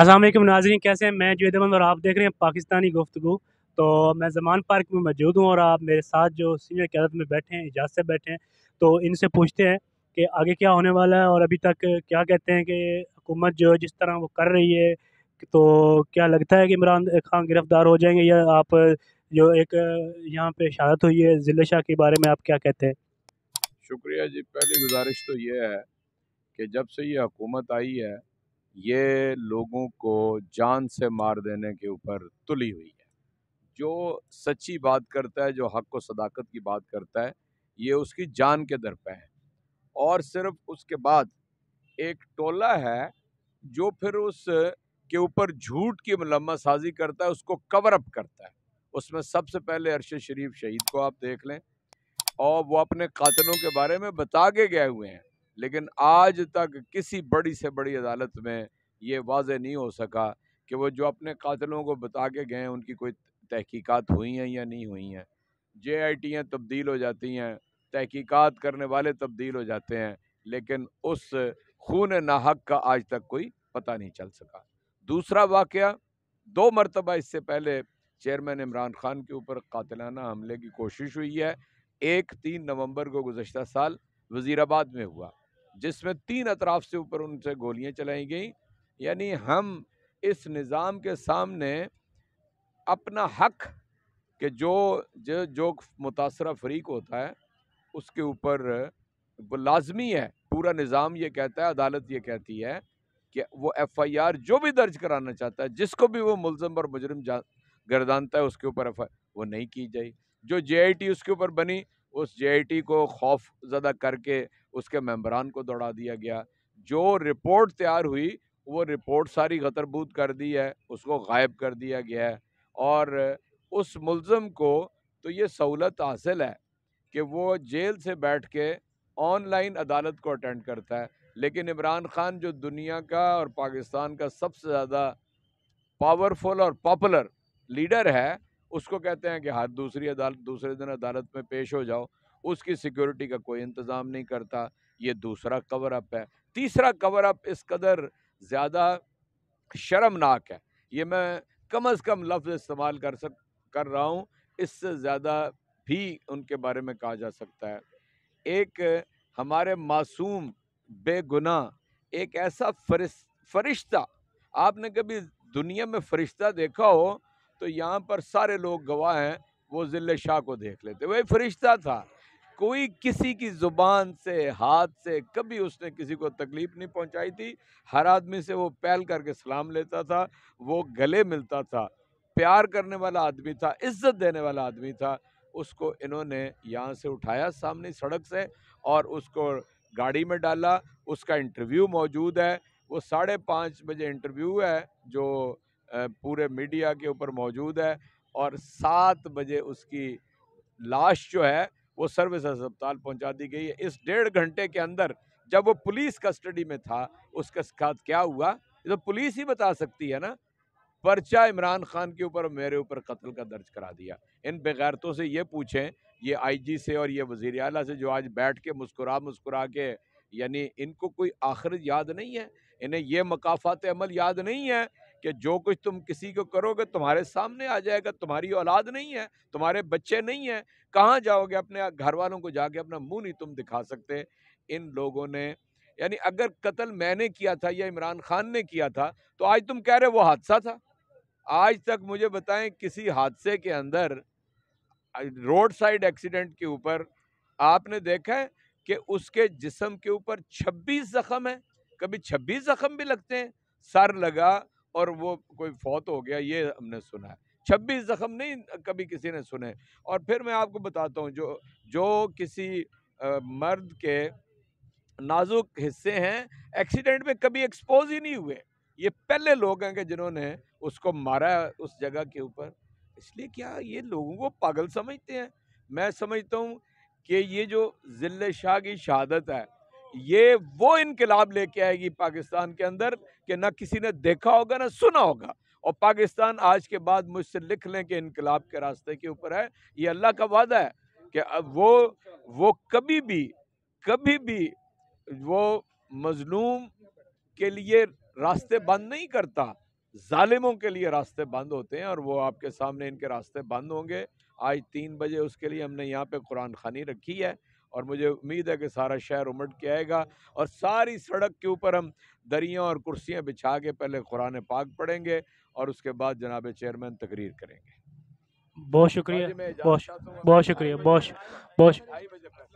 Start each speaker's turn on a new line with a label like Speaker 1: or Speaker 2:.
Speaker 1: असल वालेकुम नाजरीन कैसे हैं मैं जुद अहमद और आप देख रहे हैं पाकिस्तानी गुफ्तु तो मैं जमान पार्क में मौजूद हूँ और आप मेरे साथ जो सीनियर क्यादत में बैठे हैं इजाज़ से बैठे हैं तो इनसे पूछते हैं कि आगे क्या होने वाला है और अभी तक क्या कहते हैं कि हुकूमत जो जिस तरह वो कर रही है तो क्या लगता है कि इमरान खान गिरफ़्तार हो जाएंगे या आप जो एक यहाँ पे शहादत हुई है ज़िले शाह के बारे में आप क्या कहते हैं शुक्रिया जी पहली गुजारिश तो ये है कि जब से ये हुकूमत आई है ये लोगों को जान से मार देने के ऊपर तुली हुई है जो सच्ची बात करता है जो हक व सदाकत की बात करता है ये उसकी जान के दर पे है और सिर्फ उसके बाद एक टोला है जो फिर उस के ऊपर झूठ की मलम्मत साजी करता है उसको कवर अप करता है उसमें सबसे पहले अरशद शरीफ शहीद को आप देख लें और वो अपने कातलों के बारे में बता के गए हुए हैं लेकिन आज तक किसी बड़ी से बड़ी अदालत में ये वाज नहीं हो सका कि वो जो अपने कातलों को बता के गए उनकी कोई तहकीकात हुई हैं या नहीं हुई हैं जे आई टीयाँ तब्दील हो जाती हैं तहकीकात करने वाले तब्दील हो जाते हैं लेकिन उस खून नाहक का आज तक कोई पता नहीं चल सका दूसरा वाक़ दो मरतबा इससे पहले चेयरमैन इमरान खान के ऊपर कातलाना हमले की कोशिश हुई है एक तीन नवंबर को गुजशत साल वज़ीराबाद में हुआ जिसमें तीन अतराफ से ऊपर उनसे गोलियां चलाई गई यानी हम इस निज़ाम के सामने अपना हक के जो जो जो मुतासर फरीक होता है उसके ऊपर लाजमी है पूरा निज़ाम ये कहता है अदालत ये कहती है कि वो एफ़ आई आर जो भी दर्ज कराना चाहता है जिसको भी वो मुलम और मुजरम गर्दानता है उसके ऊपर एफ आई वो नहीं की जाए जो जे आई टी उसके ऊपर बनी उस जे को खौफ ज़दा करके उसके मेम्बरान को दौड़ा दिया गया जो रिपोर्ट तैयार हुई वो रिपोर्ट सारी गतरबूद कर दी है उसको गायब कर दिया गया है और उस मुलम को तो ये सहूलत हासिल है कि वो जेल से बैठ के ऑनलाइन अदालत को अटेंड करता है लेकिन इमरान ख़ान जो दुनिया का और पाकिस्तान का सबसे ज़्यादा पावरफुल और पॉपुलर लीडर है उसको कहते हैं कि हाथ दूसरी अदालत दूसरे दिन अदालत में पेश हो जाओ उसकी सिक्योरिटी का कोई इंतज़ाम नहीं करता ये दूसरा कवर अप है तीसरा कवर अप इस कदर ज़्यादा शर्मनाक है ये मैं कम अज़ कम लफ्ज़ इस्तेमाल कर सक कर रहा हूँ इससे ज़्यादा भी उनके बारे में कहा जा सकता है एक हमारे मासूम बेगुनाह एक ऐसा फरिश फरिश्ता आपने कभी दुनिया में फरिश्ता देखा हो तो यहाँ पर सारे लोग गवाह हैं वो ज़िले शाह को देख लेते वही फरिश्ता था कोई किसी की ज़ुबान से हाथ से कभी उसने किसी को तकलीफ़ नहीं पहुंचाई थी हर आदमी से वो पहल करके सलाम लेता था वो गले मिलता था प्यार करने वाला आदमी था इज्जत देने वाला आदमी था उसको इन्होंने यहाँ से उठाया सामने सड़क से और उसको गाड़ी में डाला उसका इंटरव्यू मौजूद है वो साढ़े पाँच बजे इंटरव्यू है जो पूरे मीडिया के ऊपर मौजूद है और सात बजे उसकी लाश जो है वो सर्विस अस्पताल पहुंचा दी गई है इस डेढ़ घंटे के अंदर जब वो पुलिस कस्टडी में था उसके साथ क्या हुआ तो पुलिस ही बता सकती है ना पर्चा इमरान खान के ऊपर मेरे ऊपर कत्ल का दर्ज करा दिया इन बेगैरतों से ये पूछें ये आईजी से और ये वजीर अला से जो आज बैठ के मुस्कुरा मुस्कुरा के यानी इनको कोई आखिर याद नहीं है इन्हें ये मकाफात अमल याद नहीं है कि जो कुछ तुम किसी को करोगे तुम्हारे सामने आ जाएगा तुम्हारी औलाद नहीं है तुम्हारे बच्चे नहीं हैं कहाँ जाओगे अपने घर वालों को जाके अपना मुंह नहीं तुम दिखा सकते इन लोगों ने यानी अगर कत्ल मैंने किया था या इमरान खान ने किया था तो आज तुम कह रहे वो हादसा था आज तक मुझे बताएं किसी हादसे के अंदर रोड साइड एक्सीडेंट के ऊपर आपने देखा है कि उसके जिसम के ऊपर 26 जख्म है कभी 26 जख्म भी लगते हैं सर लगा और वो कोई फौत हो गया ये हमने सुना है छब्बीस जख्म नहीं कभी किसी ने सुने और फिर मैं आपको बताता हूँ जो जो किसी आ, मर्द के नाजुक हिस्से हैं एक्सीडेंट में कभी एक्सपोज ही नहीं हुए ये पहले लोग हैं कि जिन्होंने उसको मारा उस जगह के ऊपर इसलिए क्या ये लोगों को पागल समझते हैं मैं समझता हूँ कि ये जो ज़िले शाह की शहादत है ये वो इनकलाब लेके आएगी पाकिस्तान के अंदर कि ना किसी ने देखा होगा ना सुना होगा और पाकिस्तान आज के बाद मुझसे लिख लें कि इनकलाब के रास्ते के ऊपर है ये अल्लाह का वादा है कि अब वो वो कभी भी कभी भी वो मजलूम के लिए रास्ते बंद नहीं करता ालिमों के लिए रास्ते बंद होते हैं और वो आपके सामने इनके रास्ते बंद होंगे आज तीन बजे उसके लिए हमने यहाँ पे कुरान खानी रखी है और मुझे उम्मीद है कि सारा शहर उमट के आएगा और सारी सड़क के ऊपर हम दरियाँ और कुर्सियाँ बिछा के पहले कुरान पाक पढ़ेंगे और उसके बाद जनाब चेयरमैन तकरीर करेंगे बहुत शुक्रिया बहुत बहुत शुक्रिया बहुत बहुत